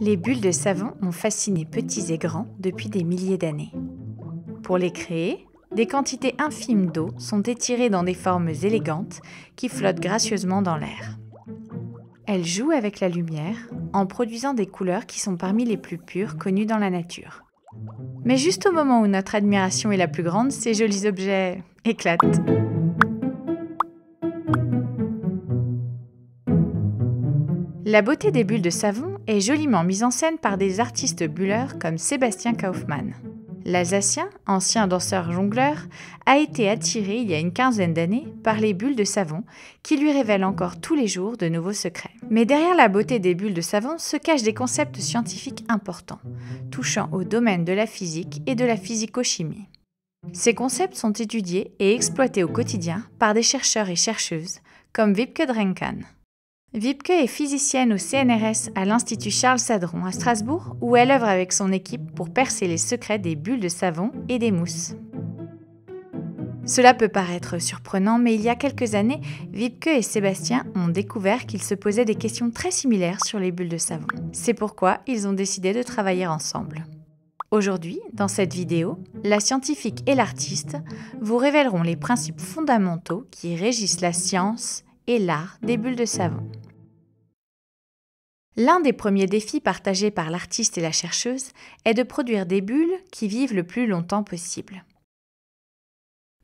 Les bulles de savon ont fasciné petits et grands depuis des milliers d'années. Pour les créer, des quantités infimes d'eau sont étirées dans des formes élégantes qui flottent gracieusement dans l'air. Elles jouent avec la lumière en produisant des couleurs qui sont parmi les plus pures connues dans la nature. Mais juste au moment où notre admiration est la plus grande, ces jolis objets éclatent. La beauté des bulles de savon est joliment mise en scène par des artistes bulleurs comme Sébastien Kaufmann. L'Alsacien, ancien danseur-jongleur, a été attiré il y a une quinzaine d'années par les bulles de savon qui lui révèlent encore tous les jours de nouveaux secrets. Mais derrière la beauté des bulles de savon se cachent des concepts scientifiques importants, touchant au domaine de la physique et de la physico-chimie. Ces concepts sont étudiés et exploités au quotidien par des chercheurs et chercheuses comme Vipke Drenkan. Vipke est physicienne au CNRS à l'Institut Charles Sadron à Strasbourg, où elle œuvre avec son équipe pour percer les secrets des bulles de savon et des mousses. Cela peut paraître surprenant, mais il y a quelques années, Vipke et Sébastien ont découvert qu'ils se posaient des questions très similaires sur les bulles de savon. C'est pourquoi ils ont décidé de travailler ensemble. Aujourd'hui, dans cette vidéo, la scientifique et l'artiste vous révéleront les principes fondamentaux qui régissent la science et l'art des bulles de savon. L'un des premiers défis partagés par l'artiste et la chercheuse est de produire des bulles qui vivent le plus longtemps possible.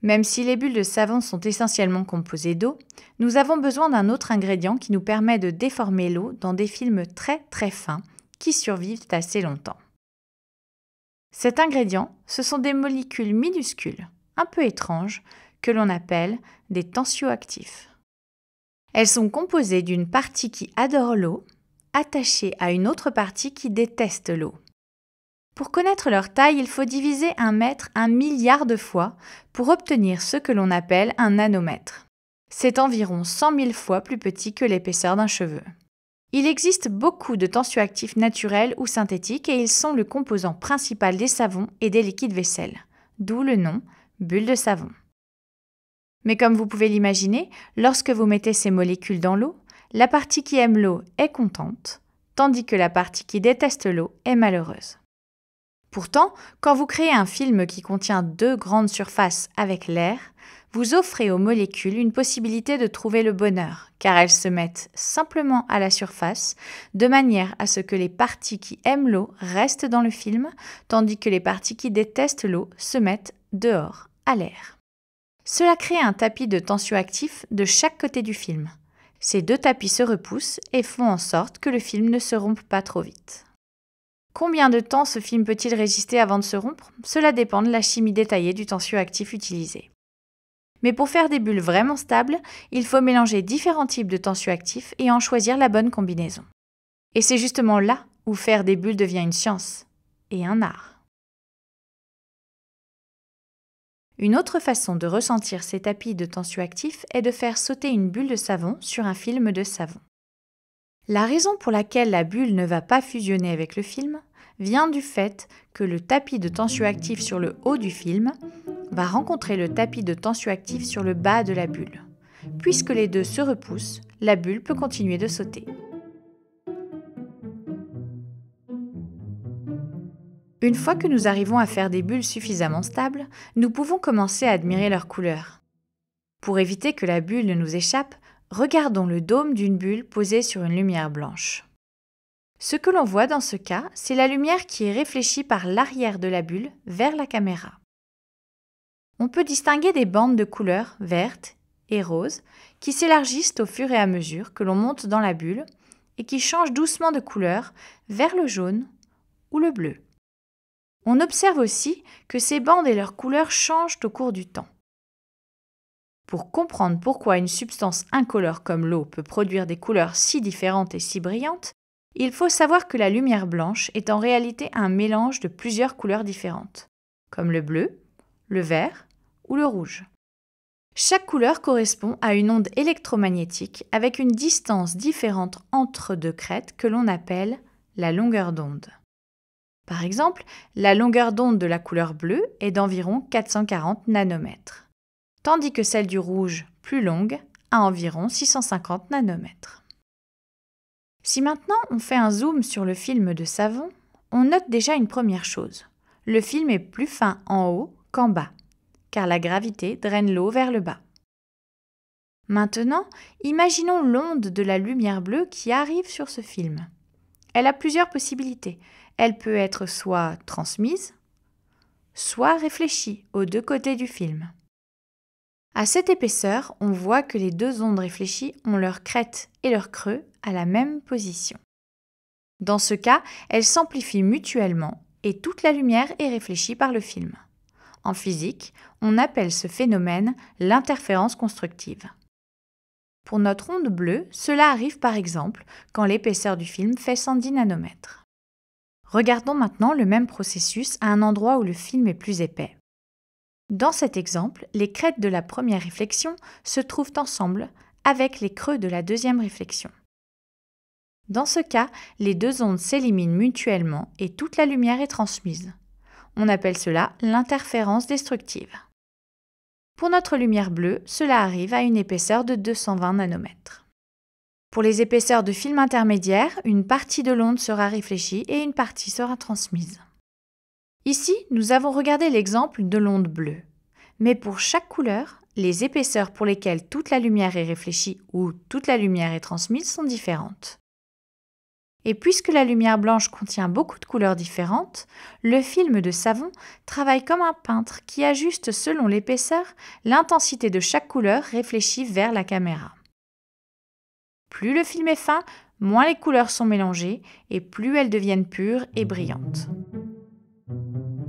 Même si les bulles de savon sont essentiellement composées d'eau, nous avons besoin d'un autre ingrédient qui nous permet de déformer l'eau dans des films très très fins qui survivent assez longtemps. Cet ingrédient, ce sont des molécules minuscules, un peu étranges, que l'on appelle des tensioactifs. Elles sont composées d'une partie qui adore l'eau attachés à une autre partie qui déteste l'eau. Pour connaître leur taille, il faut diviser un mètre un milliard de fois pour obtenir ce que l'on appelle un nanomètre. C'est environ 100 000 fois plus petit que l'épaisseur d'un cheveu. Il existe beaucoup de tensioactifs naturels ou synthétiques et ils sont le composant principal des savons et des liquides vaisselle, d'où le nom bulle de savon. Mais comme vous pouvez l'imaginer, lorsque vous mettez ces molécules dans l'eau, la partie qui aime l'eau est contente, tandis que la partie qui déteste l'eau est malheureuse. Pourtant, quand vous créez un film qui contient deux grandes surfaces avec l'air, vous offrez aux molécules une possibilité de trouver le bonheur, car elles se mettent simplement à la surface, de manière à ce que les parties qui aiment l'eau restent dans le film, tandis que les parties qui détestent l'eau se mettent dehors, à l'air. Cela crée un tapis de tensioactifs de chaque côté du film. Ces deux tapis se repoussent et font en sorte que le film ne se rompe pas trop vite. Combien de temps ce film peut-il résister avant de se rompre Cela dépend de la chimie détaillée du tensioactif utilisé. Mais pour faire des bulles vraiment stables, il faut mélanger différents types de tensioactifs et en choisir la bonne combinaison. Et c'est justement là où faire des bulles devient une science et un art. Une autre façon de ressentir ces tapis de tensioactifs est de faire sauter une bulle de savon sur un film de savon. La raison pour laquelle la bulle ne va pas fusionner avec le film vient du fait que le tapis de tensioactifs sur le haut du film va rencontrer le tapis de tensioactifs sur le bas de la bulle. Puisque les deux se repoussent, la bulle peut continuer de sauter. Une fois que nous arrivons à faire des bulles suffisamment stables, nous pouvons commencer à admirer leurs couleurs. Pour éviter que la bulle ne nous échappe, regardons le dôme d'une bulle posée sur une lumière blanche. Ce que l'on voit dans ce cas, c'est la lumière qui est réfléchie par l'arrière de la bulle vers la caméra. On peut distinguer des bandes de couleurs vertes et roses qui s'élargissent au fur et à mesure que l'on monte dans la bulle et qui changent doucement de couleur vers le jaune ou le bleu. On observe aussi que ces bandes et leurs couleurs changent au cours du temps. Pour comprendre pourquoi une substance incolore comme l'eau peut produire des couleurs si différentes et si brillantes, il faut savoir que la lumière blanche est en réalité un mélange de plusieurs couleurs différentes, comme le bleu, le vert ou le rouge. Chaque couleur correspond à une onde électromagnétique avec une distance différente entre deux crêtes que l'on appelle la longueur d'onde. Par exemple, la longueur d'onde de la couleur bleue est d'environ 440 nanomètres, tandis que celle du rouge, plus longue, a environ 650 nanomètres. Si maintenant on fait un zoom sur le film de savon, on note déjà une première chose. Le film est plus fin en haut qu'en bas, car la gravité draine l'eau vers le bas. Maintenant, imaginons l'onde de la lumière bleue qui arrive sur ce film elle a plusieurs possibilités. Elle peut être soit transmise, soit réfléchie aux deux côtés du film. À cette épaisseur, on voit que les deux ondes réfléchies ont leur crête et leur creux à la même position. Dans ce cas, elles s'amplifient mutuellement et toute la lumière est réfléchie par le film. En physique, on appelle ce phénomène l'interférence constructive. Pour notre onde bleue, cela arrive par exemple quand l'épaisseur du film fait 110 nanomètres. Regardons maintenant le même processus à un endroit où le film est plus épais. Dans cet exemple, les crêtes de la première réflexion se trouvent ensemble avec les creux de la deuxième réflexion. Dans ce cas, les deux ondes s'éliminent mutuellement et toute la lumière est transmise. On appelle cela l'interférence destructive. Pour notre lumière bleue, cela arrive à une épaisseur de 220 nanomètres. Pour les épaisseurs de film intermédiaire, une partie de l'onde sera réfléchie et une partie sera transmise. Ici, nous avons regardé l'exemple de l'onde bleue. Mais pour chaque couleur, les épaisseurs pour lesquelles toute la lumière est réfléchie ou toute la lumière est transmise sont différentes. Et puisque la lumière blanche contient beaucoup de couleurs différentes, le film de savon travaille comme un peintre qui ajuste selon l'épaisseur l'intensité de chaque couleur réfléchie vers la caméra. Plus le film est fin, moins les couleurs sont mélangées et plus elles deviennent pures et brillantes.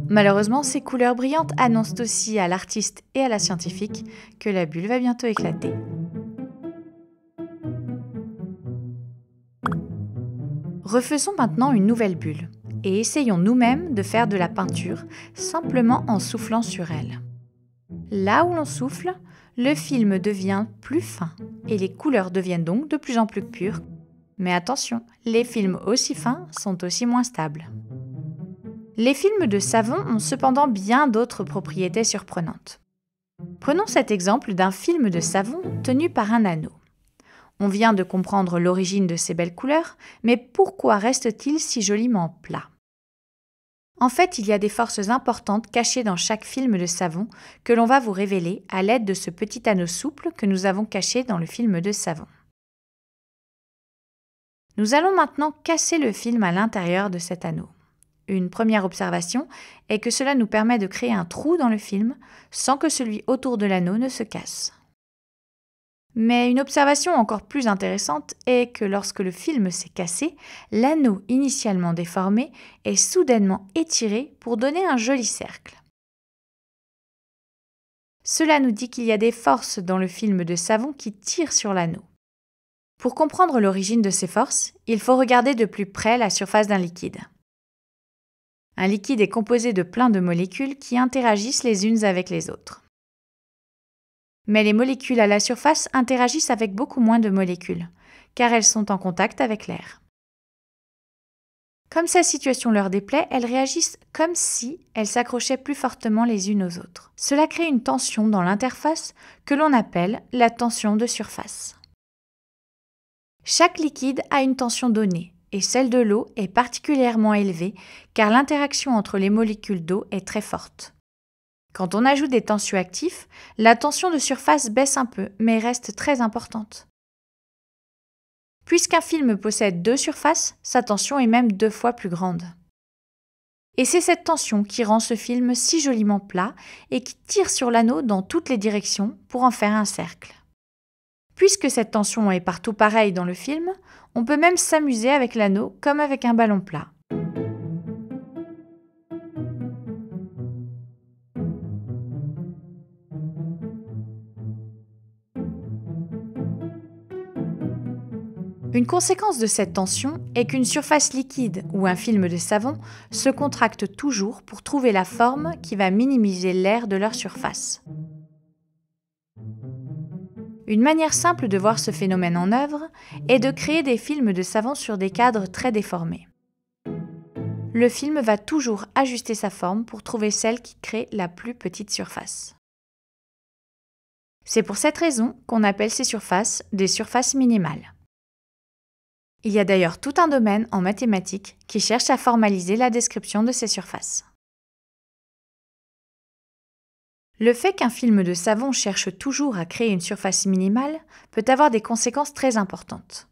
Malheureusement, ces couleurs brillantes annoncent aussi à l'artiste et à la scientifique que la bulle va bientôt éclater Refaisons maintenant une nouvelle bulle et essayons nous-mêmes de faire de la peinture simplement en soufflant sur elle. Là où l'on souffle, le film devient plus fin et les couleurs deviennent donc de plus en plus pures. Mais attention, les films aussi fins sont aussi moins stables. Les films de savon ont cependant bien d'autres propriétés surprenantes. Prenons cet exemple d'un film de savon tenu par un anneau. On vient de comprendre l'origine de ces belles couleurs, mais pourquoi reste-t-il si joliment plat En fait, il y a des forces importantes cachées dans chaque film de savon que l'on va vous révéler à l'aide de ce petit anneau souple que nous avons caché dans le film de savon. Nous allons maintenant casser le film à l'intérieur de cet anneau. Une première observation est que cela nous permet de créer un trou dans le film sans que celui autour de l'anneau ne se casse. Mais une observation encore plus intéressante est que lorsque le film s'est cassé, l'anneau initialement déformé est soudainement étiré pour donner un joli cercle. Cela nous dit qu'il y a des forces dans le film de savon qui tirent sur l'anneau. Pour comprendre l'origine de ces forces, il faut regarder de plus près la surface d'un liquide. Un liquide est composé de plein de molécules qui interagissent les unes avec les autres. Mais les molécules à la surface interagissent avec beaucoup moins de molécules, car elles sont en contact avec l'air. Comme sa situation leur déplaît, elles réagissent comme si elles s'accrochaient plus fortement les unes aux autres. Cela crée une tension dans l'interface que l'on appelle la tension de surface. Chaque liquide a une tension donnée, et celle de l'eau est particulièrement élevée car l'interaction entre les molécules d'eau est très forte. Quand on ajoute des tensioactifs, la tension de surface baisse un peu, mais reste très importante. Puisqu'un film possède deux surfaces, sa tension est même deux fois plus grande. Et c'est cette tension qui rend ce film si joliment plat et qui tire sur l'anneau dans toutes les directions pour en faire un cercle. Puisque cette tension est partout pareille dans le film, on peut même s'amuser avec l'anneau comme avec un ballon plat. Une conséquence de cette tension est qu'une surface liquide ou un film de savon se contracte toujours pour trouver la forme qui va minimiser l'air de leur surface. Une manière simple de voir ce phénomène en œuvre est de créer des films de savon sur des cadres très déformés. Le film va toujours ajuster sa forme pour trouver celle qui crée la plus petite surface. C'est pour cette raison qu'on appelle ces surfaces des surfaces minimales. Il y a d'ailleurs tout un domaine en mathématiques qui cherche à formaliser la description de ces surfaces. Le fait qu'un film de savon cherche toujours à créer une surface minimale peut avoir des conséquences très importantes.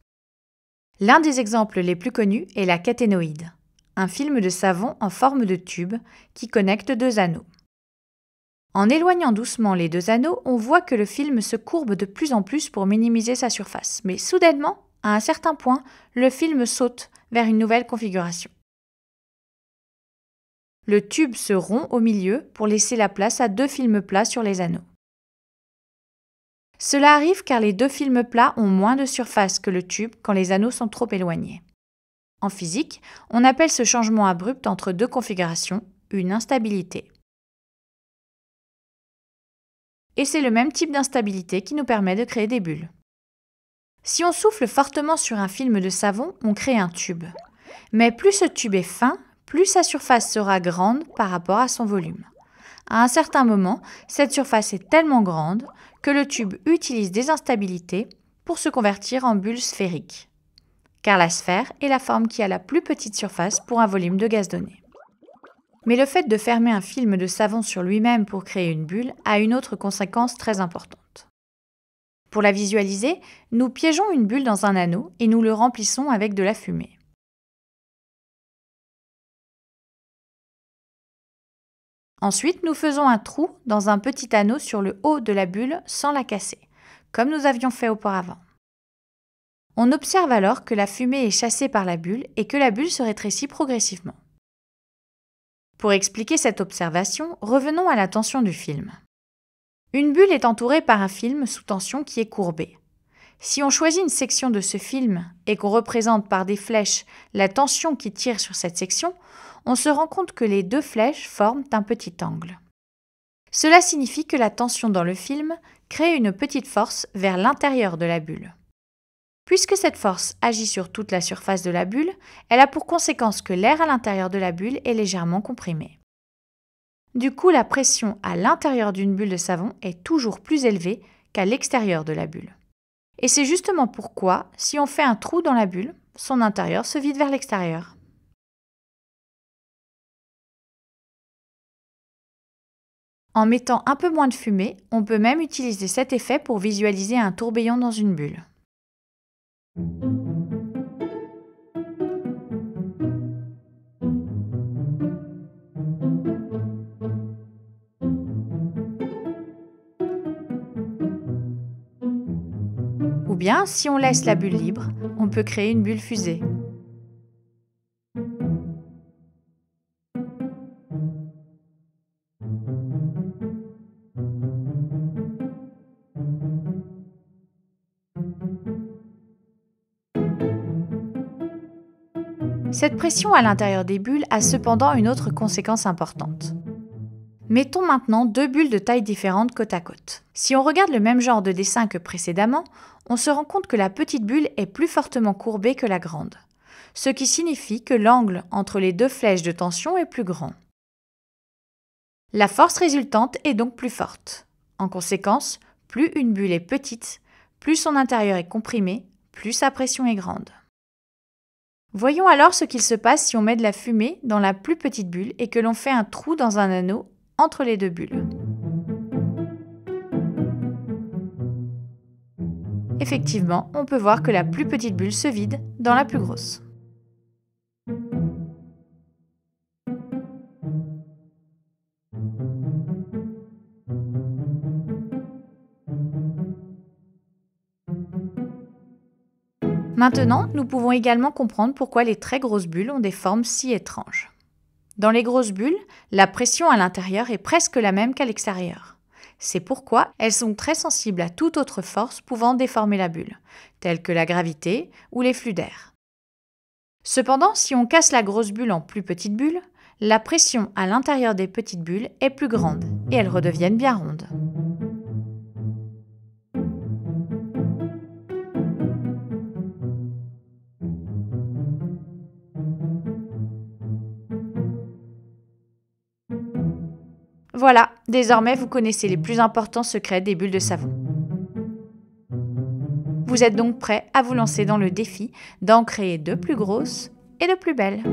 L'un des exemples les plus connus est la caténoïde, un film de savon en forme de tube qui connecte deux anneaux. En éloignant doucement les deux anneaux, on voit que le film se courbe de plus en plus pour minimiser sa surface, mais soudainement, à un certain point, le film saute vers une nouvelle configuration. Le tube se rompt au milieu pour laisser la place à deux films plats sur les anneaux. Cela arrive car les deux films plats ont moins de surface que le tube quand les anneaux sont trop éloignés. En physique, on appelle ce changement abrupt entre deux configurations une instabilité. Et c'est le même type d'instabilité qui nous permet de créer des bulles. Si on souffle fortement sur un film de savon, on crée un tube. Mais plus ce tube est fin, plus sa surface sera grande par rapport à son volume. À un certain moment, cette surface est tellement grande que le tube utilise des instabilités pour se convertir en bulle sphérique. Car la sphère est la forme qui a la plus petite surface pour un volume de gaz donné. Mais le fait de fermer un film de savon sur lui-même pour créer une bulle a une autre conséquence très importante. Pour la visualiser, nous piégeons une bulle dans un anneau et nous le remplissons avec de la fumée. Ensuite, nous faisons un trou dans un petit anneau sur le haut de la bulle sans la casser, comme nous avions fait auparavant. On observe alors que la fumée est chassée par la bulle et que la bulle se rétrécit progressivement. Pour expliquer cette observation, revenons à la tension du film. Une bulle est entourée par un film sous tension qui est courbé. Si on choisit une section de ce film et qu'on représente par des flèches la tension qui tire sur cette section, on se rend compte que les deux flèches forment un petit angle. Cela signifie que la tension dans le film crée une petite force vers l'intérieur de la bulle. Puisque cette force agit sur toute la surface de la bulle, elle a pour conséquence que l'air à l'intérieur de la bulle est légèrement comprimé. Du coup, la pression à l'intérieur d'une bulle de savon est toujours plus élevée qu'à l'extérieur de la bulle. Et c'est justement pourquoi, si on fait un trou dans la bulle, son intérieur se vide vers l'extérieur. En mettant un peu moins de fumée, on peut même utiliser cet effet pour visualiser un tourbillon dans une bulle. bien, si on laisse la bulle libre, on peut créer une bulle fusée. Cette pression à l'intérieur des bulles a cependant une autre conséquence importante. Mettons maintenant deux bulles de taille différentes côte à côte. Si on regarde le même genre de dessin que précédemment, on se rend compte que la petite bulle est plus fortement courbée que la grande, ce qui signifie que l'angle entre les deux flèches de tension est plus grand. La force résultante est donc plus forte. En conséquence, plus une bulle est petite, plus son intérieur est comprimé, plus sa pression est grande. Voyons alors ce qu'il se passe si on met de la fumée dans la plus petite bulle et que l'on fait un trou dans un anneau entre les deux bulles. Effectivement, on peut voir que la plus petite bulle se vide dans la plus grosse. Maintenant, nous pouvons également comprendre pourquoi les très grosses bulles ont des formes si étranges. Dans les grosses bulles, la pression à l'intérieur est presque la même qu'à l'extérieur. C'est pourquoi elles sont très sensibles à toute autre force pouvant déformer la bulle, telle que la gravité ou les flux d'air. Cependant, si on casse la grosse bulle en plus petites bulles, la pression à l'intérieur des petites bulles est plus grande et elles redeviennent bien rondes. Voilà, désormais vous connaissez les plus importants secrets des bulles de savon. Vous êtes donc prêt à vous lancer dans le défi d'en créer de plus grosses et de plus belles.